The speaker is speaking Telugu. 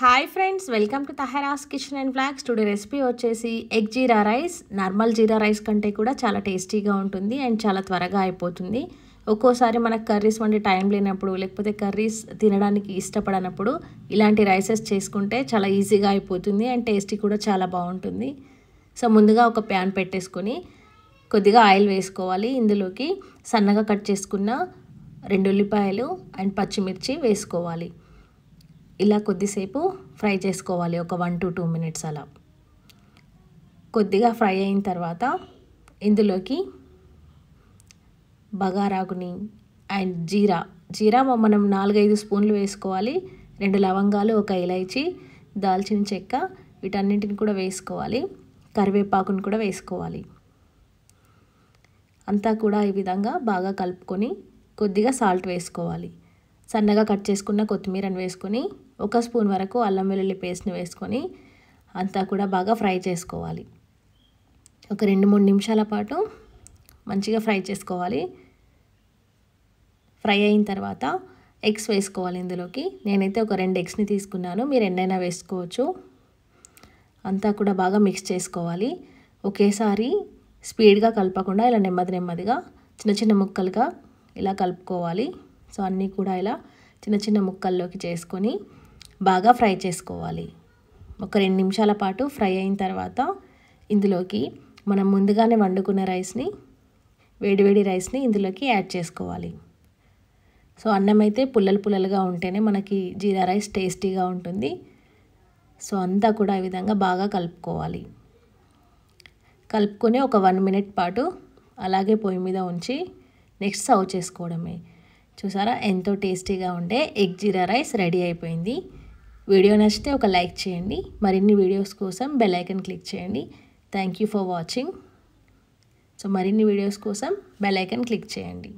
hi friends welcome to Tahara's kitchen and vlogs today recipe వచ్చేసి egg jeera rice normal jeera rice కంటే కూడా చాలా టేస్టీగా ఉంటుంది అండ్ చాలా త్వరగా అయిపోతుంది ఒక్కోసారి మనకు కర్రీస్ వంటి టైం లేనప్పుడు లేకపోతే కర్రీస్ తినడానికి ఇష్టపడనప్పుడు ఇలాంటి రైసెస్ చేసుకుంటే చాలా ఈజీగా అయిపోతుంది అండ్ టేస్టీ కూడా చాలా బాగుంటుంది సో ముందుగా ఒక ప్యాన్ పెట్టేసుకొని కొద్దిగా ఆయిల్ వేసుకోవాలి ఇందులోకి సన్నగా కట్ చేసుకున్న రెండు ఉల్లిపాయలు అండ్ పచ్చిమిర్చి వేసుకోవాలి ఇలా కొద్దిసేపు ఫ్రై చేసుకోవాలి ఒక వన్ టు టూ మినిట్స్ అలా కొద్దిగా ఫ్రై అయిన తర్వాత ఇందులోకి బగారాకుని అండ్ జీరా జీరా మనం నాలుగైదు స్పూన్లు వేసుకోవాలి రెండు లవంగాలు ఒక ఇలైచి దాల్చిన చెక్క వీటన్నింటిని కూడా వేసుకోవాలి కరివేపాకుని కూడా వేసుకోవాలి అంతా కూడా ఈ విధంగా బాగా కలుపుకొని కొద్దిగా సాల్ట్ వేసుకోవాలి సన్నగా కట్ చేసుకున్న కొత్తిమీరను వేసుకొని ఒక స్పూన్ వరకు అల్లం వెల్లుల్లి పేస్ట్ని వేసుకొని అంతా కూడా బాగా ఫ్రై చేసుకోవాలి ఒక రెండు మూడు నిమిషాల పాటు మంచిగా ఫ్రై చేసుకోవాలి ఫ్రై అయిన తర్వాత ఎగ్స్ వేసుకోవాలి ఇందులోకి నేనైతే ఒక రెండు ఎగ్స్ని తీసుకున్నాను మీరు ఎన్నైనా వేసుకోవచ్చు అంతా కూడా బాగా మిక్స్ చేసుకోవాలి ఒకేసారి స్పీడ్గా కలపకుండా ఇలా నెమ్మది నెమ్మదిగా చిన్న చిన్న ముక్కలుగా ఇలా కలుపుకోవాలి సో అన్నీ కూడా ఇలా చిన్న చిన్న ముక్కల్లోకి చేసుకొని బాగా ఫ్రై చేసుకోవాలి ఒక రెండు నిమిషాల పాటు ఫ్రై అయిన తర్వాత ఇందులోకి మనం ముందుగానే వండుకున్న రైస్ని వేడివేడి రైస్ని ఇందులోకి యాడ్ చేసుకోవాలి సో అన్నం అయితే పుల్లలు పుల్లలుగా ఉంటేనే మనకి జీరా రైస్ టేస్టీగా ఉంటుంది సో అంతా కూడా ఈ విధంగా బాగా కలుపుకోవాలి కలుపుకొని ఒక వన్ మినిట్ పాటు అలాగే పొయ్యి మీద ఉంచి నెక్స్ట్ సర్వ్ చేసుకోవడమే చూసారా ఎంతో టేస్టీగా ఉండే ఎగ్ జీరా రైస్ రెడీ అయిపోయింది వీడియో నచ్చితే ఒక లైక్ చేయండి మరిన్ని వీడియోస్ కోసం బెల్ ఐకన్ క్లిక్ చేయండి thank you for watching so మరిన్ని వీడియోస్ కోసం బెల్ ఐకన్ క్లిక్ చేయండి